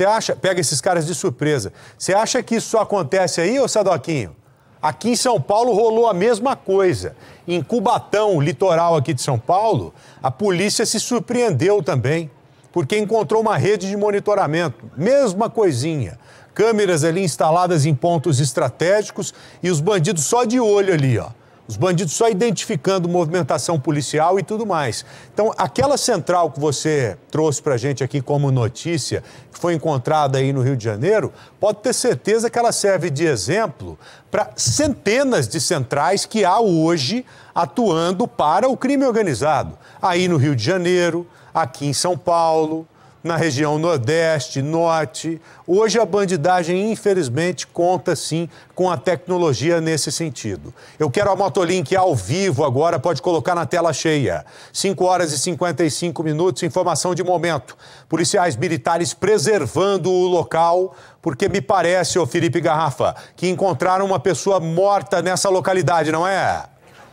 Você acha, pega esses caras de surpresa. Você acha que isso só acontece aí, ô Sadoquinho? Aqui em São Paulo rolou a mesma coisa. Em Cubatão, litoral aqui de São Paulo, a polícia se surpreendeu também, porque encontrou uma rede de monitoramento. Mesma coisinha. Câmeras ali instaladas em pontos estratégicos e os bandidos só de olho ali, ó. Os bandidos só identificando movimentação policial e tudo mais. Então, aquela central que você trouxe para a gente aqui como notícia, que foi encontrada aí no Rio de Janeiro, pode ter certeza que ela serve de exemplo para centenas de centrais que há hoje atuando para o crime organizado. Aí no Rio de Janeiro, aqui em São Paulo na região Nordeste, Norte. Hoje a bandidagem, infelizmente, conta sim com a tecnologia nesse sentido. Eu quero a Motolink ao vivo agora, pode colocar na tela cheia. 5 horas e 55 minutos, informação de momento. Policiais militares preservando o local, porque me parece, ô Felipe Garrafa, que encontraram uma pessoa morta nessa localidade, não é?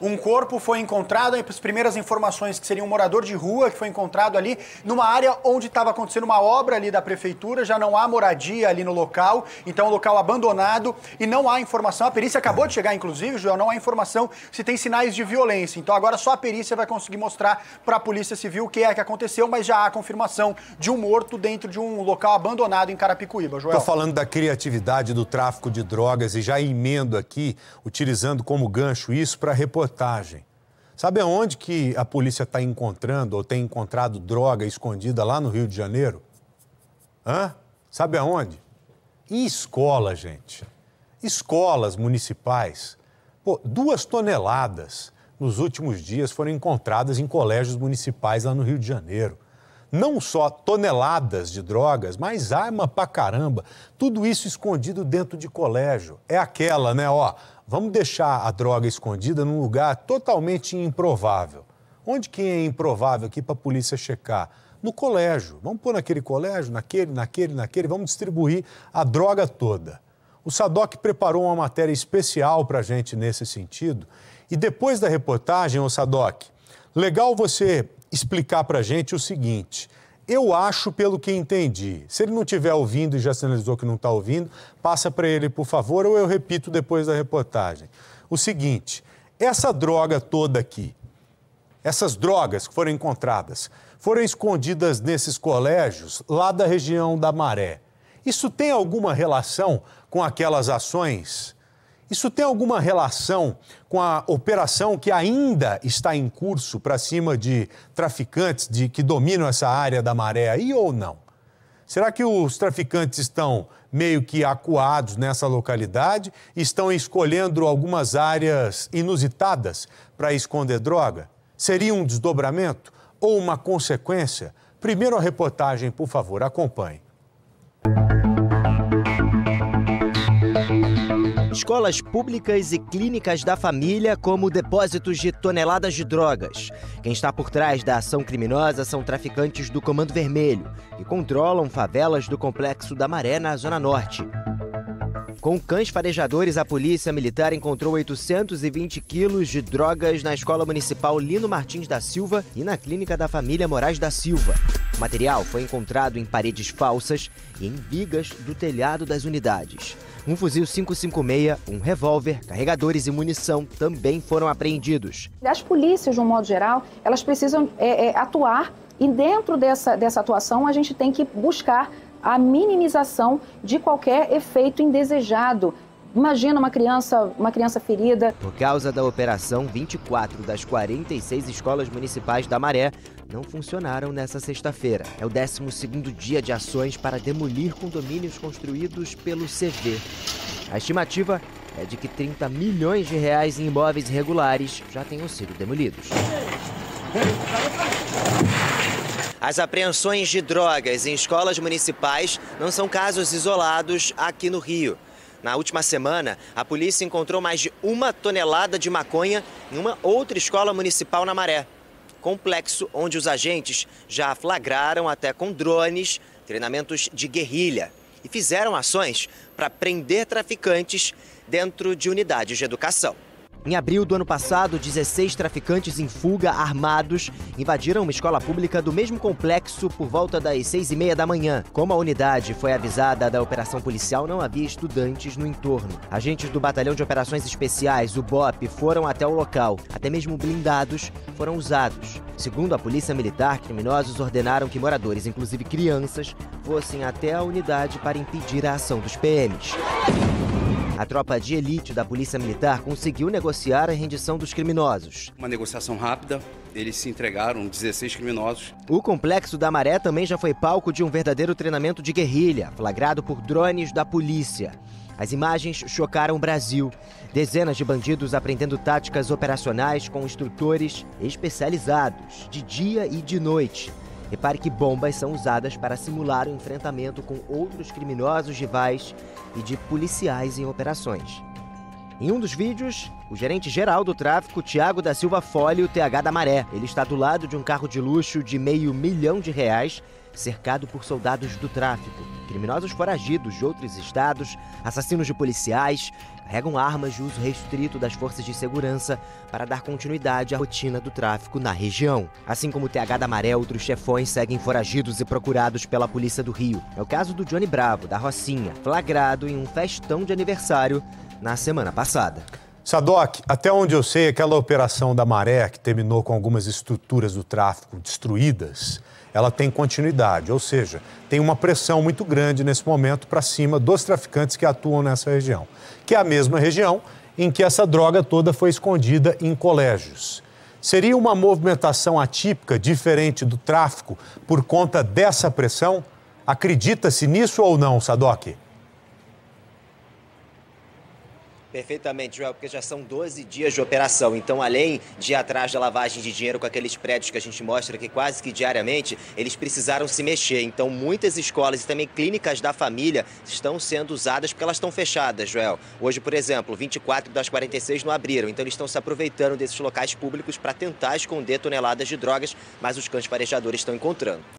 Um corpo foi encontrado, as primeiras informações que seria um morador de rua que foi encontrado ali numa área onde estava acontecendo uma obra ali da prefeitura, já não há moradia ali no local, então é um local abandonado e não há informação. A perícia acabou de chegar, inclusive, Joel, não há informação se tem sinais de violência. Então agora só a perícia vai conseguir mostrar para a Polícia Civil o que é que aconteceu, mas já há confirmação de um morto dentro de um local abandonado em Carapicuíba, Joel. Estou falando da criatividade do tráfico de drogas e já emendo aqui, utilizando como gancho isso para reportar sabotagem. Sabe aonde que a polícia está encontrando ou tem encontrado droga escondida lá no Rio de Janeiro? Hã? Sabe aonde? Em escola, gente. Escolas municipais. Pô, duas toneladas nos últimos dias foram encontradas em colégios municipais lá no Rio de Janeiro não só toneladas de drogas, mas arma pra caramba. Tudo isso escondido dentro de colégio. É aquela, né? Ó, vamos deixar a droga escondida num lugar totalmente improvável. Onde que é improvável aqui para polícia checar? No colégio. Vamos pôr naquele colégio, naquele, naquele, naquele, vamos distribuir a droga toda. O Sadoc preparou uma matéria especial para gente nesse sentido. E depois da reportagem, o Sadoc, legal você explicar para a gente o seguinte. Eu acho, pelo que entendi, se ele não estiver ouvindo e já sinalizou que não está ouvindo, passa para ele, por favor, ou eu repito depois da reportagem. O seguinte: essa droga toda aqui, essas drogas que foram encontradas, foram escondidas nesses colégios lá da região da Maré. Isso tem alguma relação com aquelas ações isso tem alguma relação com a operação que ainda está em curso para cima de traficantes de, que dominam essa área da maré aí ou não? Será que os traficantes estão meio que acuados nessa localidade e estão escolhendo algumas áreas inusitadas para esconder droga? Seria um desdobramento ou uma consequência? Primeiro a reportagem, por favor, acompanhe. escolas públicas e clínicas da família como depósitos de toneladas de drogas. Quem está por trás da ação criminosa são traficantes do Comando Vermelho, que controlam favelas do Complexo da Maré na Zona Norte. Com cães farejadores, a polícia militar encontrou 820 quilos de drogas na Escola Municipal Lino Martins da Silva e na Clínica da Família Moraes da Silva. O material foi encontrado em paredes falsas e em vigas do telhado das unidades. Um fuzil 556, um revólver, carregadores e munição também foram apreendidos. As polícias, de um modo geral, elas precisam é, é, atuar e dentro dessa, dessa atuação a gente tem que buscar a minimização de qualquer efeito indesejado Imagina uma criança, uma criança ferida. Por causa da operação, 24 das 46 escolas municipais da Maré não funcionaram nessa sexta-feira. É o 12º dia de ações para demolir condomínios construídos pelo CV. A estimativa é de que 30 milhões de reais em imóveis irregulares já tenham sido demolidos. As apreensões de drogas em escolas municipais não são casos isolados aqui no Rio. Na última semana, a polícia encontrou mais de uma tonelada de maconha em uma outra escola municipal na Maré. Complexo onde os agentes já flagraram até com drones treinamentos de guerrilha e fizeram ações para prender traficantes dentro de unidades de educação. Em abril do ano passado, 16 traficantes em fuga armados invadiram uma escola pública do mesmo complexo por volta das seis e meia da manhã. Como a unidade foi avisada da operação policial, não havia estudantes no entorno. Agentes do Batalhão de Operações Especiais, o BOP, foram até o local. Até mesmo blindados foram usados. Segundo a Polícia Militar, criminosos ordenaram que moradores, inclusive crianças, fossem até a unidade para impedir a ação dos PMs. A tropa de elite da Polícia Militar conseguiu negociar a rendição dos criminosos. Uma negociação rápida, eles se entregaram, 16 criminosos. O complexo da Maré também já foi palco de um verdadeiro treinamento de guerrilha, flagrado por drones da polícia. As imagens chocaram o Brasil. Dezenas de bandidos aprendendo táticas operacionais com instrutores especializados, de dia e de noite. Repare que bombas são usadas para simular o enfrentamento com outros criminosos rivais e de policiais em operações. Em um dos vídeos, o gerente geral do tráfico, Tiago da Silva Folha, o TH da Maré. Ele está do lado de um carro de luxo de meio milhão de reais cercado por soldados do tráfico. Criminosos foragidos de outros estados, assassinos de policiais, carregam armas de uso restrito das forças de segurança para dar continuidade à rotina do tráfico na região. Assim como o TH da Maré, outros chefões seguem foragidos e procurados pela Polícia do Rio. É o caso do Johnny Bravo, da Rocinha, flagrado em um festão de aniversário na semana passada. Sadoc, até onde eu sei, aquela operação da Maré, que terminou com algumas estruturas do tráfico destruídas, ela tem continuidade, ou seja, tem uma pressão muito grande nesse momento para cima dos traficantes que atuam nessa região, que é a mesma região em que essa droga toda foi escondida em colégios. Seria uma movimentação atípica, diferente do tráfico, por conta dessa pressão? Acredita-se nisso ou não, Sadoc? Perfeitamente, Joel, porque já são 12 dias de operação. Então, além de ir atrás da lavagem de dinheiro com aqueles prédios que a gente mostra que quase que diariamente, eles precisaram se mexer. Então, muitas escolas e também clínicas da família estão sendo usadas porque elas estão fechadas, Joel. Hoje, por exemplo, 24 das 46 não abriram. Então, eles estão se aproveitando desses locais públicos para tentar esconder toneladas de drogas, mas os cães farejadores estão encontrando.